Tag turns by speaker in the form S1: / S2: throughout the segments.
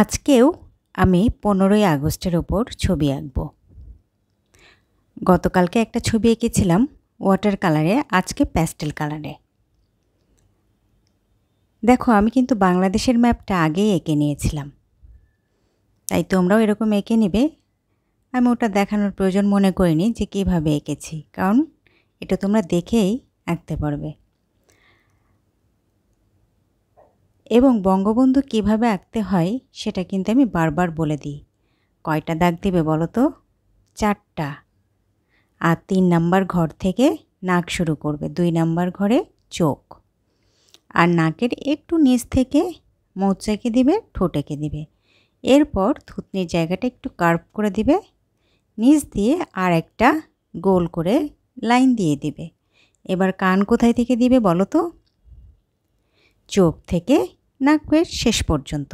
S1: আজকেও আমি পনেরোই আগস্টের ওপর ছবি আঁকব গতকালকে একটা ছবি এঁকেছিলাম ওয়াটার কালারে আজকে প্যাস্টেল কালারে দেখো আমি কিন্তু বাংলাদেশের ম্যাপটা আগেই এঁকে নিয়েছিলাম তাই তোমরাও এরকম এঁকে নেবে আমি ওটা দেখানোর প্রয়োজন মনে করিনি যে কীভাবে এঁকেছি কারণ এটা তোমরা দেখেই আঁকতে পারবে এবং বঙ্গবন্ধু কিভাবে আঁকতে হয় সেটা কিন্তু আমি বারবার বলে দিই কয়টা দাগ দেবে বলো তো চারটা আর তিন নাম্বার ঘর থেকে নাক শুরু করবে দুই নাম্বার ঘরে চোখ আর নাকের একটু নিচ থেকে মৌচাকে দিবে ঠোঁটেকে দিবে এরপর থুতনির জায়গাটা একটু কার্ভ করে দিবে নিচ দিয়ে আর একটা গোল করে লাইন দিয়ে দিবে এবার কান কোথায় থেকে দিবে বলো তো চোখ থেকে নাক বের শেষ পর্যন্ত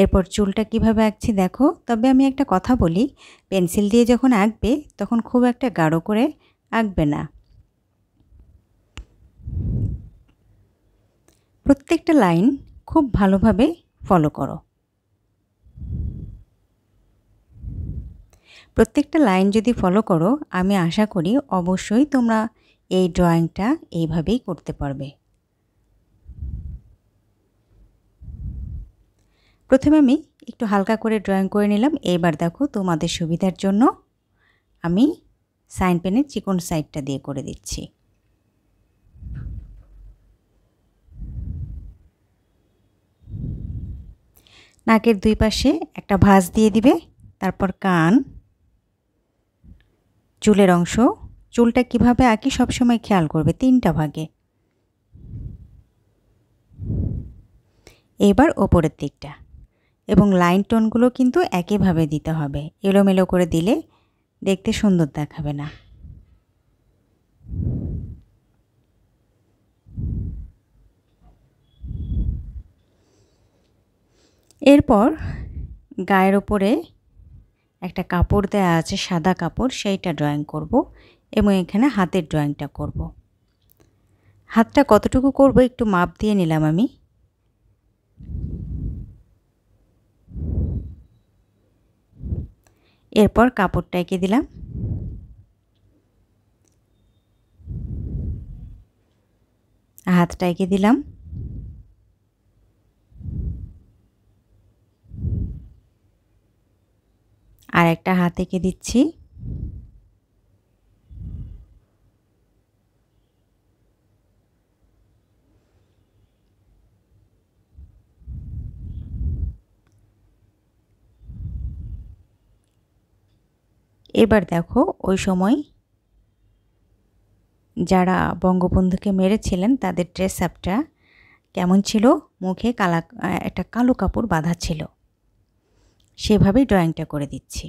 S1: এরপর চুলটা কিভাবে আঁকছি দেখো তবে আমি একটা কথা বলি পেন্সিল দিয়ে যখন আঁকবে তখন খুব একটা গাঢ় করে আঁকবে না প্রত্যেকটা লাইন খুব ভালোভাবে ফলো করো প্রত্যেকটা লাইন যদি ফলো করো আমি আশা করি অবশ্যই তোমরা এই ড্রয়িংটা এইভাবেই করতে পারবে প্রথমে আমি একটু হালকা করে ড্রয়িং করে নিলাম এইবার দেখো তোমাদের সুবিধার জন্য আমি সাইন পেনের চিকন সাইডটা দিয়ে করে দিচ্ছি নাকের দুই পাশে একটা ভাঁজ দিয়ে দিবে তারপর কান চুলের অংশ চুলটা কিভাবে আঁকি সবসময় খেয়াল করবে তিনটা ভাগে এবার ওপরের দিকটা এবং লাইন টোনগুলো কিন্তু একইভাবে দিতে হবে এলোমেলো করে দিলে দেখতে সুন্দর দেখাবে না এরপর গায়ের ওপরে একটা কাপড় দেয়া আছে সাদা কাপড় সেইটা ড্রয়িং করব এবং এখানে হাতের ড্রয়িংটা করব হাতটা কতটুকু করব একটু মাপ দিয়ে নিলাম আমি এরপর কাপড়টা এঁকে দিলাম হাতটা এঁকে দিলাম আর একটা হাত এঁকে দিচ্ছি এবার দেখো ওই সময় যারা বঙ্গবন্ধুকে মেরেছিলেন তাদের ড্রেস আপটা কেমন ছিল মুখে কালা একটা কালো কাপড় বাঁধা ছিল সেভাবেই ড্রয়িংটা করে দিচ্ছি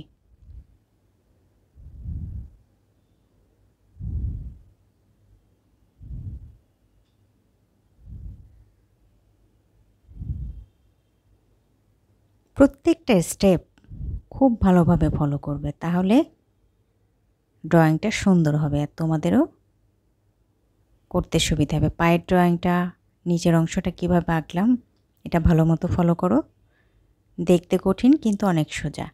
S1: প্রত্যেকটা স্টেপ খুব ভালোভাবে ফলো করবে তাহলে ড্রয়িংটা সুন্দর হবে আর তোমাদেরও করতে সুবিধা হবে পায়ের ড্রয়িংটা নিচের অংশটা কিভাবে আঁকলাম এটা ভালো মতো ফলো করো দেখতে কঠিন কিন্তু অনেক সোজা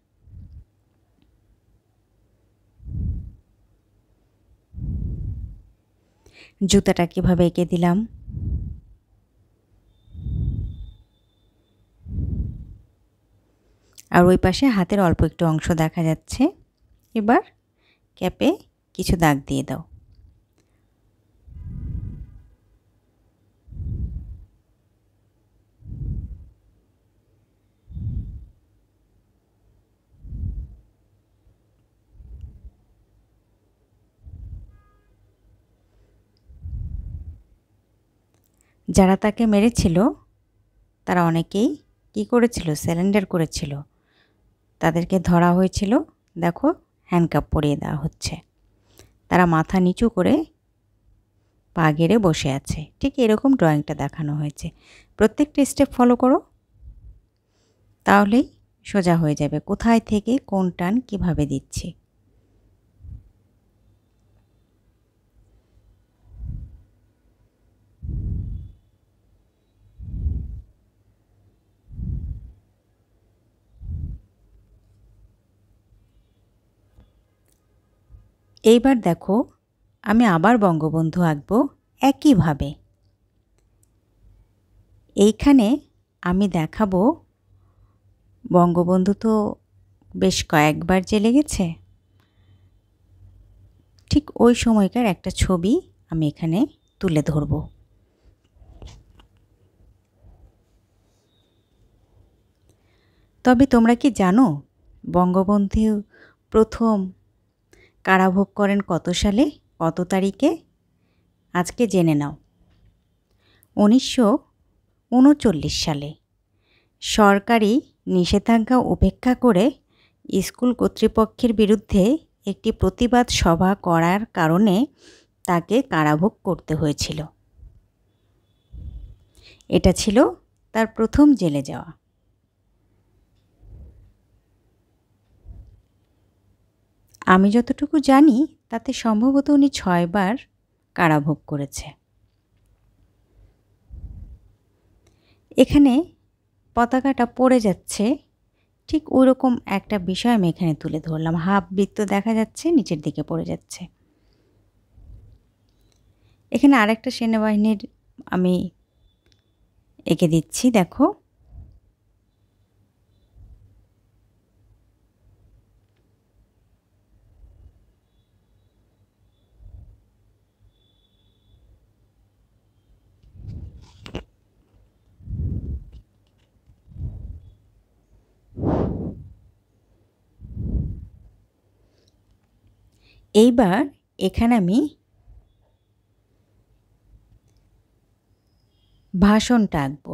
S1: জুতাটা কীভাবে এঁকে দিলাম আর ওই পাশে হাতের অল্প একটু অংশ দেখা যাচ্ছে এবার ক্যাপে কিছু দাগ দিয়ে দাও যারা তাকে মেরেছিল তারা অনেকেই কি করেছিল স্যারেন্ডার করেছিল তাদেরকে ধরা হয়েছিল দেখো হ্যান্ডকাপ পরিয়ে দেওয়া হচ্ছে তারা মাথা নিচু করে পা গেড়ে বসে আছে ঠিক এরকম ড্রয়িংটা দেখানো হয়েছে প্রত্যেকটা স্টেপ ফলো করো তাহলেই সোজা হয়ে যাবে কোথায় থেকে কোন টান কীভাবে দিচ্ছি এইবার দেখো আমি আবার বঙ্গবন্ধু আঁকবো একইভাবে এইখানে আমি দেখাবো বঙ্গবন্ধু তো বেশ কয়েকবার জেলে গেছে ঠিক ওই সময়কার একটা ছবি আমি এখানে তুলে ধরব তবে তোমরা কি জানো বঙ্গবন্ধু প্রথম কারাভোগ করেন কত সালে কত তারিখে আজকে জেনে নাও উনিশশো উনচল্লিশ সালে সরকারি নিষেধাজ্ঞা উপেক্ষা করে স্কুল কর্তৃপক্ষের বিরুদ্ধে একটি প্রতিবাদ সভা করার কারণে তাকে কারাভোগ করতে হয়েছিল এটা ছিল তার প্রথম জেলে যাওয়া আমি যতটুকু জানি তাতে সম্ভবত উনি ছয়বার কারাভোগ করেছে এখানে পতাকাটা পড়ে যাচ্ছে ঠিক ওরকম একটা বিষয় আমি এখানে তুলে ধরলাম হাফ বৃত্ত দেখা যাচ্ছে নিচের দিকে পড়ে যাচ্ছে এখানে আরেকটা সেনাবাহিনীর আমি এঁকে দিচ্ছি দেখো এইবার এখানে আমি ভাষণটা আঁকবো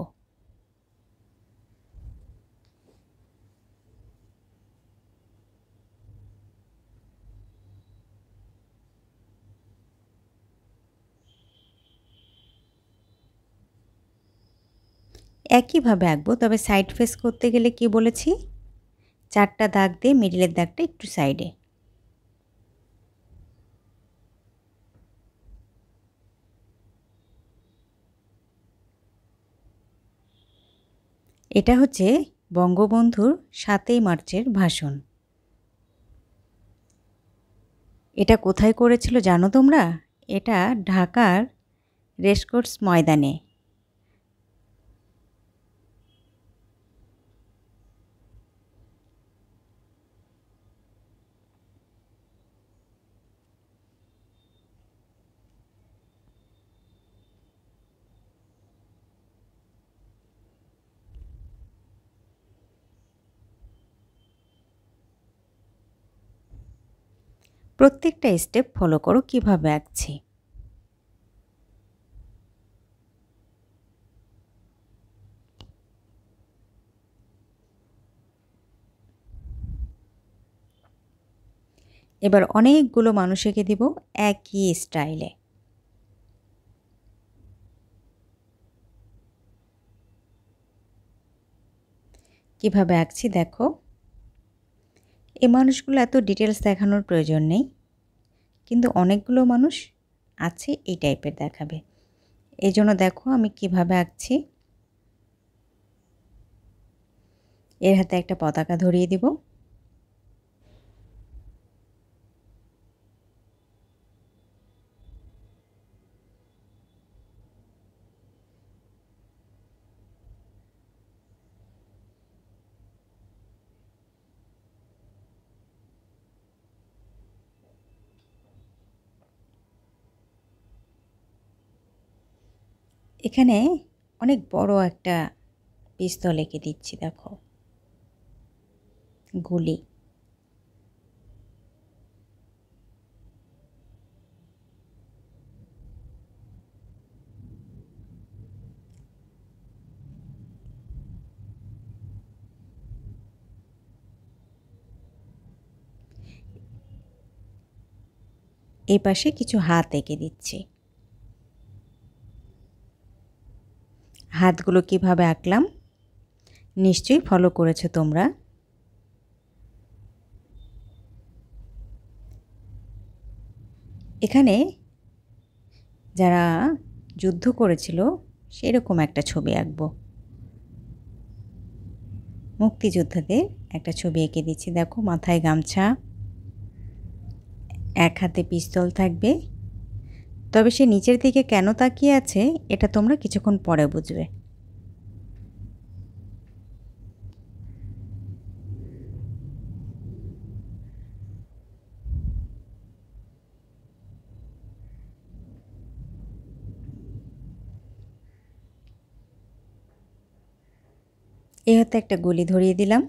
S1: একইভাবে আঁকবো তবে সাইড ফেস করতে গেলে কি বলেছি চারটা দাগ দিয়ে মিডিলের দাগটা একটু সাইডে এটা হচ্ছে বঙ্গবন্ধুর সাতই মার্চের ভাষণ এটা কোথায় করেছিল জানো তোমরা এটা ঢাকার রেসকোর্স ময়দানে প্রত্যেকটা স্টেপ ফলো করো কিভাবে আঁকছি এবার অনেকগুলো মানুষকে দিব একই স্টাইলে কিভাবে আঁকছি দেখো এই মানুষগুলো এত ডিটেলস দেখানোর প্রয়োজন নেই কিন্তু অনেকগুলো মানুষ আছে এই টাইপের দেখাবে এই জন্য দেখো আমি কিভাবে আঁকছি এর হাতে একটা পতাকা ধরিয়ে দেবো এখানে অনেক বড় একটা পিস্তল এঁকে দিচ্ছি দেখো গুলি এ পাশে কিছু হাত এঁকে দিচ্ছি হাতগুলো কিভাবে আঁকলাম নিশ্চয়ই ফলো করেছো তোমরা এখানে যারা যুদ্ধ করেছিল সেরকম একটা ছবি আঁকব মুক্তিযোদ্ধাদের একটা ছবি এঁকে দিচ্ছি দেখো মাথায় গামছা এক হাতে পিস্তল থাকবে তবে সে নিচের দিকে কেন তাকিয়ে আছে এটা তোমরা কিছুক্ষণ পরে বুঝবে এ হাতে একটা গুলি ধরিয়ে দিলাম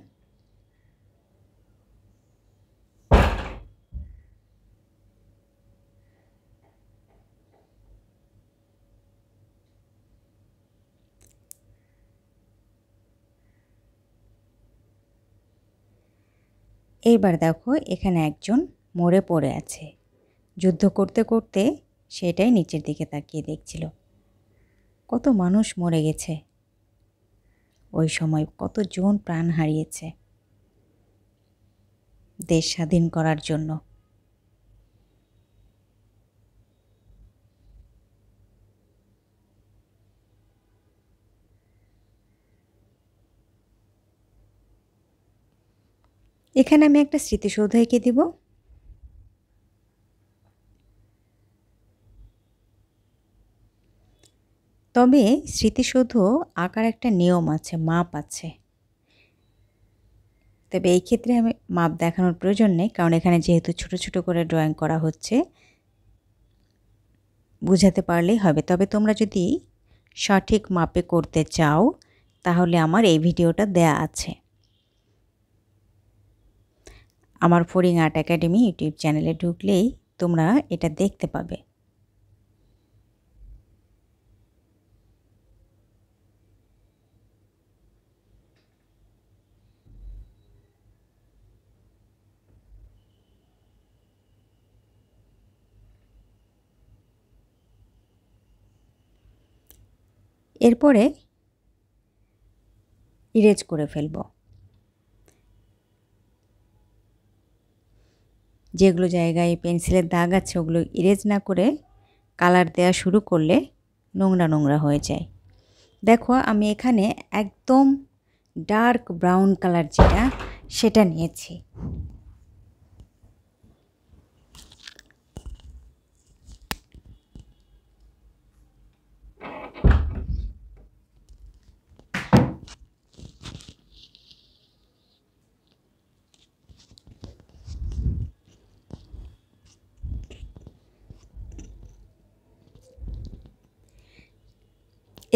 S1: এইবার দেখো এখানে একজন মরে পড়ে আছে যুদ্ধ করতে করতে সেটাই নিচের দিকে তাকিয়ে দেখছিল কত মানুষ মরে গেছে ওই সময় কত জন প্রাণ হারিয়েছে দেশ স্বাধীন করার জন্য এখানে আমি একটা স্মৃতিসৌধ এঁকে দিব তবে স্মৃতিসৌধ আঁকার একটা নিয়ম আছে মাপ আছে তবে এই ক্ষেত্রে আমি মাপ দেখানোর প্রয়োজন নেই কারণ এখানে যেহেতু ছোট ছোট করে ড্রয়িং করা হচ্ছে বুঝাতে পারলেই হবে তবে তোমরা যদি সঠিক মাপে করতে চাও তাহলে আমার এই ভিডিওটা দেয়া আছে আমার ফরিং আর্ট একাডেমি ইউটিউব চ্যানেলে ঢুকলেই তোমরা এটা দেখতে পাবে এরপরে ইরেজ করে ফেলবো যেগুলো জায়গায় পেন্সিলের দাগ আছে ওগুলো ইরেজ না করে কালার দেওয়া শুরু করলে নোংরা নোংরা হয়ে যায় দেখো আমি এখানে একদম ডার্ক ব্রাউন কালার যেটা সেটা নিয়েছি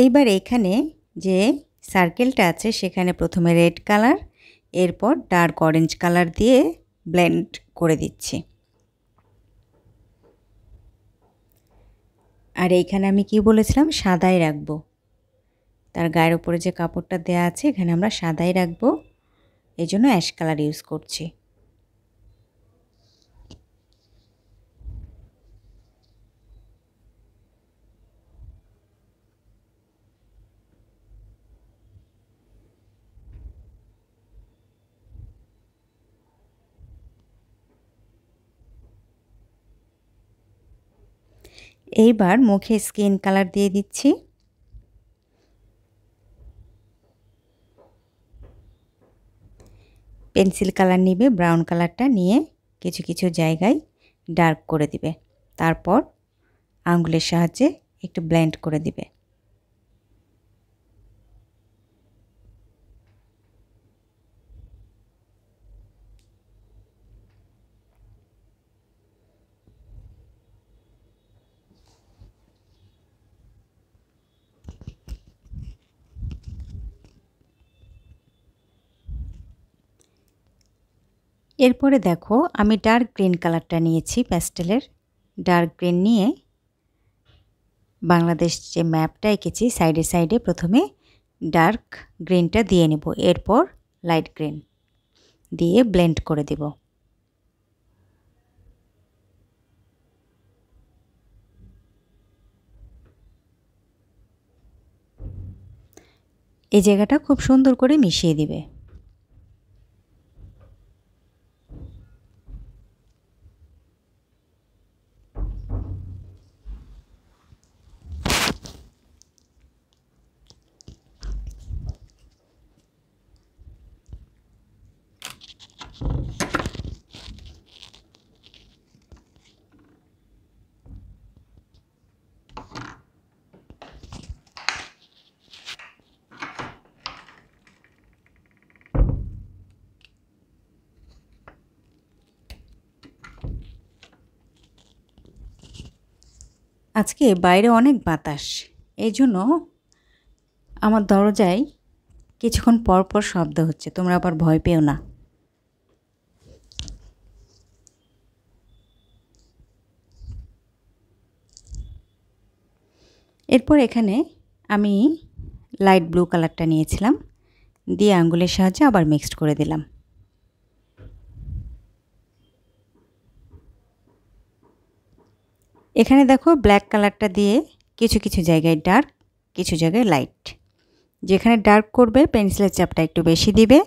S1: এইবার এখানে যে সার্কেলটা আছে সেখানে প্রথমে রেড কালার এরপর ডার্ক অরেঞ্জ কালার দিয়ে ব্লেন্ড করে দিচ্ছি আর এইখানে আমি কি বলেছিলাম সাদাই রাখব তার গায়ের উপরে যে কাপড়টা দেয়া আছে এখানে আমরা সাদাই রাখবো এই জন্য অ্যাশ কালার ইউজ করছি এইবার মুখে স্কিন কালার দিয়ে দিচ্ছি পেন্সিল কালার নিবে ব্রাউন কালারটা নিয়ে কিছু কিছু জায়গায় ডার্ক করে দিবে তারপর আঙ্গুলের সাহায্যে একটু ব্ল্যান্ড করে দিবে এরপরে দেখো আমি ডার্ক গ্রিন কালারটা নিয়েছি প্যাস্টেলের ডার্ক গ্রিন নিয়ে বাংলাদেশ যে ম্যাপটা এঁকেছি সাইডে সাইডে প্রথমে ডার্ক গ্রিনটা দিয়ে নেব এরপর লাইট গ্রিন দিয়ে ব্লেন্ড করে দেব এই জায়গাটা খুব সুন্দর করে মিশিয়ে দিবে আজকে বাইরে অনেক বাতাস এই জন্য আমার দরজায় কিছুক্ষণ পর পর শব্দ হচ্ছে তোমরা আবার ভয় পেও না এরপর এখানে আমি লাইট ব্লু কালারটা নিয়েছিলাম দিয়ে আঙ্গুলের সাহায্যে আবার মিক্সড করে দিলাম এখানে দেখো ব্ল্যাক কালারটা দিয়ে কিছু কিছু জায়গায় ডার্ক কিছু জায়গায় লাইট যেখানে ডার্ক করবে পেন্সিলের চাপটা একটু বেশি দিবে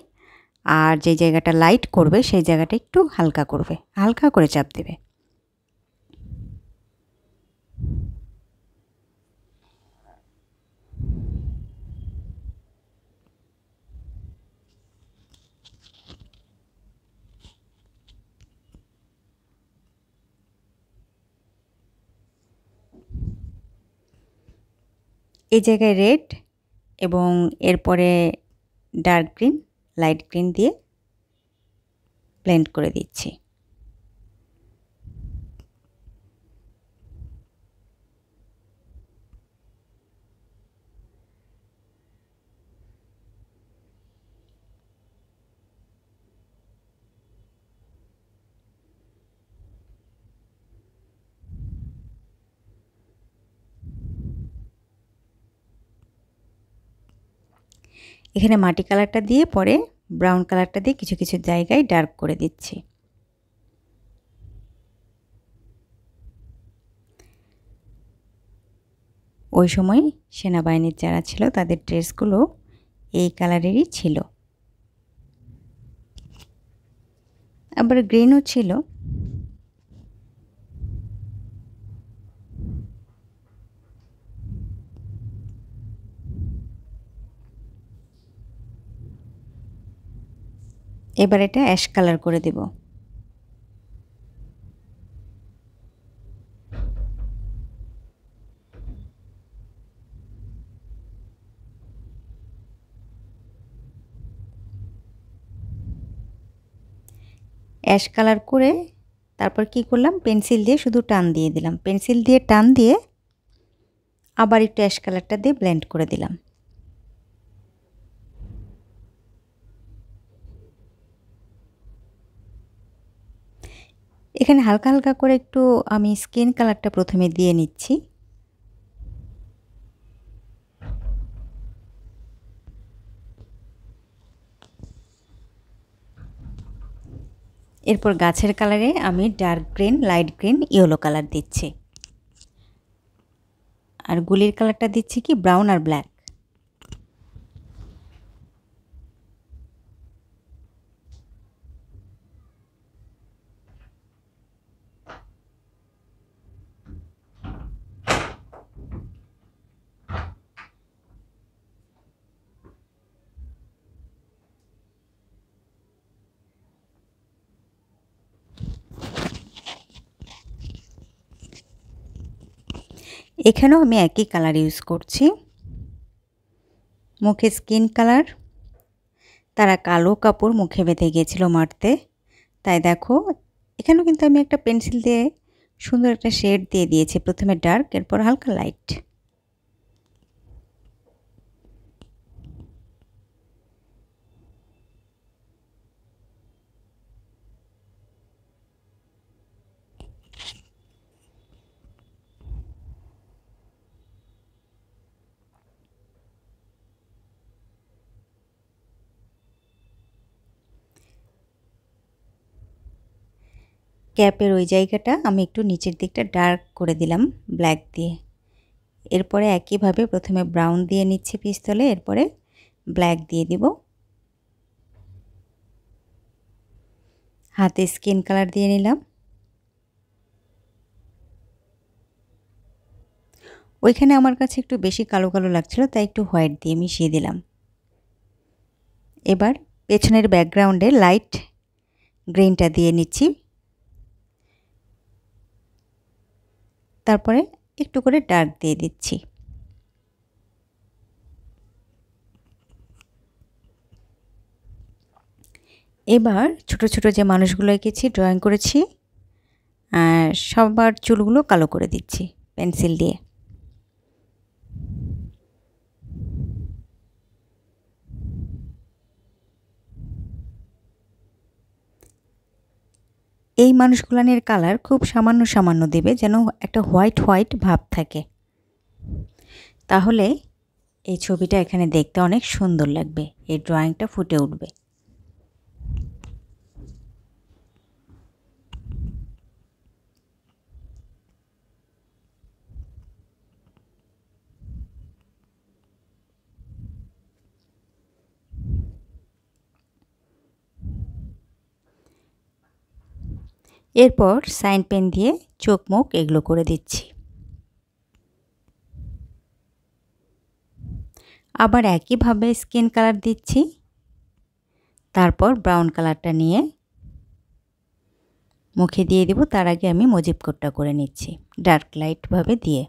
S1: আর যে জায়গাটা লাইট করবে সেই জায়গাটা একটু হালকা করবে হালকা করে চাপ দেবে এই জায়গায় রেড এবং এরপরে ডার্ক গ্রিন লাইট গ্রিন দিয়ে ব্লেন্ড করে দিচ্ছি এখানে মাটি কালারটা দিয়ে পরে ব্রাউন কালারটা দিয়ে কিছু কিছু জায়গায় ডার্ক করে দিচ্ছি ওই সময় সেনাবাহিনীর যারা ছিল তাদের ড্রেসগুলো এই কালারেরই ছিল আবার গ্রিনও ছিল এবার এটা অ্যাশ কালার করে দেব অ্যাশ কালার করে তারপর কি করলাম পেন্সিল দিয়ে শুধু টান দিয়ে দিলাম পেন্সিল দিয়ে টান দিয়ে আবার একটু অ্যাশ কালারটা দিয়ে ব্লেন্ড করে দিলাম এখানে হালকা হালকা করে একটু আমি স্কিন কালারটা প্রথমে দিয়ে নিচ্ছি এরপর গাছের কালারে আমি dark green light green yellow colour দিচ্ছি আর গুলির কালারটা দিচ্ছি কি ব্রাউন আর ব্ল্যাক এখানেও আমি একই কালার ইউজ করছি মুখে স্কিন কালার তারা কালো কাপড় মুখে বেঁধে গিয়েছিলো মারতে তাই দেখো এখানেও কিন্তু আমি একটা পেন্সিল দিয়ে সুন্দর একটা শেড দিয়ে দিয়েছি প্রথমে ডার্ক এরপর হালকা লাইট ক্যাপের ওই জায়গাটা আমি একটু নিচের দিকটা ডার্ক করে দিলাম ব্ল্যাক দিয়ে এরপরে একইভাবে প্রথমে ব্রাউন দিয়ে নিচ্ছি পিস্তলে এরপরে ব্ল্যাক দিয়ে দিব হাতে স্কিন কালার দিয়ে নিলাম ওইখানে আমার কাছে একটু বেশি কালো কালো লাগছিল তাই একটু হোয়াইট দিয়ে মিশিয়ে দিলাম এবার পেছনের ব্যাকগ্রাউন্ডে লাইট গ্রিনটা দিয়ে নিচ্ছি তারপরে একটু করে ডার্ক দিয়ে দিচ্ছি এবার ছোট ছোট যে মানুষগুলো এঁকেছি ড্রয়িং করেছি আর সবার চুলগুলো কালো করে দিচ্ছি পেন্সিল দিয়ে এই মানুষগুলানের কালার খুব সামান্য সামান্য দেবে যেন একটা হোয়াইট হোয়াইট ভাব থাকে তাহলে এই ছবিটা এখানে দেখতে অনেক সুন্দর লাগবে এই ড্রয়িংটা ফুটে উঠবে এরপর সাইন পেন দিয়ে চোখ মুখ এগুলো করে দিচ্ছি আবার একইভাবে স্কিন কালার দিচ্ছি তারপর ব্রাউন কালারটা নিয়ে মুখে দিয়ে দেব তার আগে আমি মজিব কোটটা করে নিচ্ছি ডার্ক লাইটভাবে দিয়ে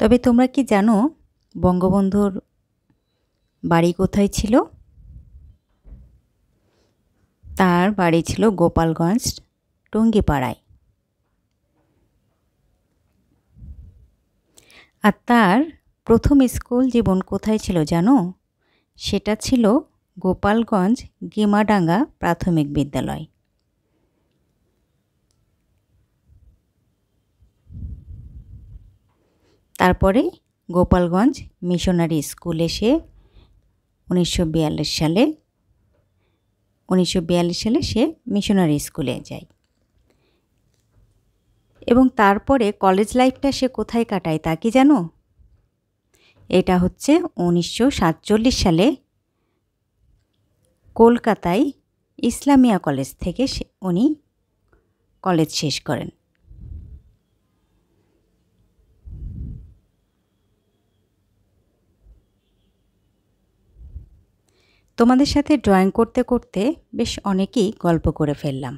S1: তবে তোমরা কি জানো বঙ্গবন্ধুর বাড়ি কোথায় ছিল তার বাড়ি ছিল গোপালগঞ্জ টঙ্গিপাড়ায় আর তার প্রথম স্কুল জীবন কোথায় ছিল জানো সেটা ছিল গোপালগঞ্জ গিমাডাঙ্গা প্রাথমিক বিদ্যালয় তারপরে গোপালগঞ্জ মিশনারি স্কুল এসে উনিশশো সালে উনিশশো সালে সে মিশনারি স্কুলে যায় এবং তারপরে কলেজ লাইফটা সে কোথায় কাটায় তা কি জানো এটা হচ্ছে উনিশশো সালে কলকাতায় ইসলামিয়া কলেজ থেকে উনি কলেজ শেষ করেন তোমাদের সাথে ড্রয়িং করতে করতে বেশ অনেকেই গল্প করে ফেললাম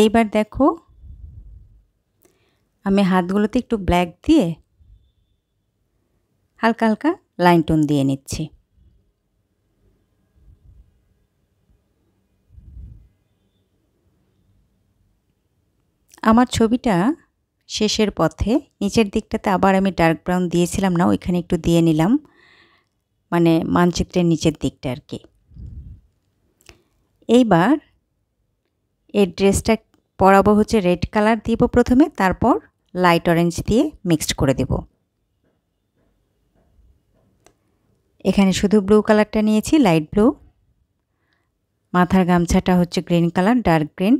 S1: এইবার দেখো আমি হাতগুলোতে একটু ব্ল্যাক দিয়ে হালকা হালকা লাইন টোন দিয়ে নিচ্ছি আমার ছবিটা শেষের পথে নিচের দিকটাতে আবার আমি ডার্ক ব্রাউন দিয়েছিলাম না ওইখানে একটু দিয়ে নিলাম মানে মানচিত্রের নিচের দিকটা আর কি এইবার এই ড্রেসটা পরাবো হচ্ছে রেড কালার দিব প্রথমে তারপর লাইট অরেঞ্জ দিয়ে মিক্সড করে দেব এখানে শুধু ব্লু কালারটা নিয়েছি লাইট ব্লু মাথার গামছাটা হচ্ছে গ্রিন কালার ডার্ক গ্রিন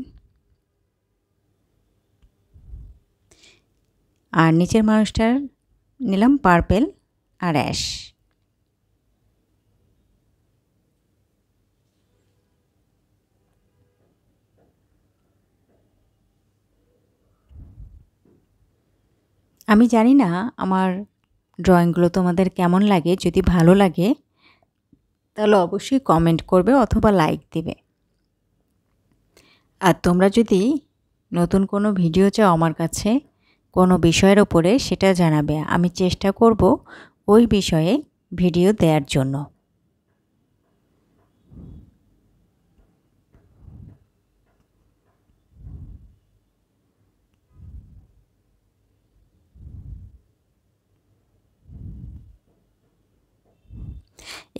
S1: আর নিচের মানুষটার নিলাম পার্পেল আর অ্যাশ আমি জানি না আমার ড্রয়িংগুলো তোমাদের কেমন লাগে যদি ভালো লাগে তাহলে অবশ্যই কমেন্ট করবে অথবা লাইক দেবে আর তোমরা যদি নতুন কোনো ভিডিও চাও আমার কাছে কোনো বিষয়ের ওপরে সেটা জানাবে আমি চেষ্টা করব ওই বিষয়ে ভিডিও দেওয়ার জন্য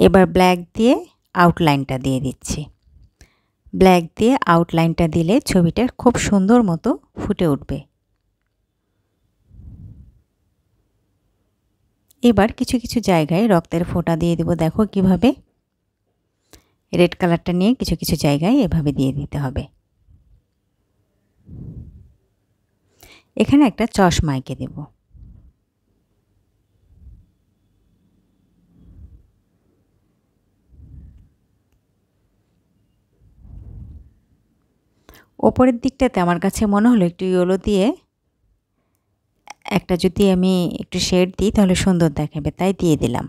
S1: এবার ব্ল্যাক দিয়ে আউটলাইনটা দিয়ে দিচ্ছি ব্ল্যাক দিয়ে আউটলাইনটা দিলে ছবিটা খুব সুন্দর মতো ফুটে উঠবে এবার কিছু কিছু জায়গায় রক্তের ফোঁটা দিয়ে দেব দেখো কিভাবে রেড কালারটা নিয়ে কিছু কিছু জায়গায় এভাবে দিয়ে দিতে হবে এখানে একটা চশমা এঁকে দেব ওপরের দিকটাতে আমার কাছে মনে হলো একটু ইয়েলো দিয়ে একটা যদি আমি একটু শেড দিই তাহলে সুন্দর দেখাবে তাই দিয়ে দিলাম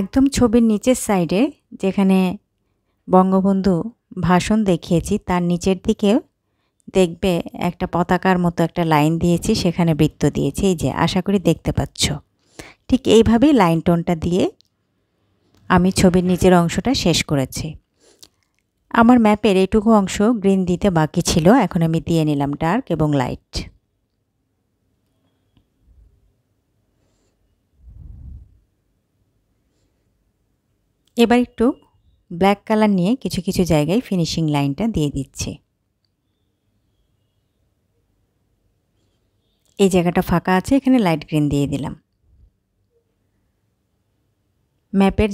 S1: একদম ছবির নিচের সাইডে যেখানে বঙ্গবন্ধু ভাষণ দেখিয়েছি তার নিচের দিকেও দেখবে একটা পতাকার মতো একটা লাইন দিয়েছি সেখানে বৃত্ত দিয়েছি এই যে আশা করি দেখতে পাচ্ছ ঠিক এইভাবেই লাইন টোনটা দিয়ে আমি ছবির নিচের অংশটা শেষ করেছি আমার ম্যাপের এইটুকু অংশ গ্রিন দিতে বাকি ছিল এখন আমি দিয়ে নিলাম ডার্ক এবং লাইট এবার একটু ব্ল্যাক কালার নিয়ে কিছু কিছু জায়গায় ফিনিশিং লাইনটা দিয়ে দিচ্ছে এই জায়গাটা ফাঁকা আছে এখানে লাইট গ্রিন দিয়ে দিলাম ম্যাপের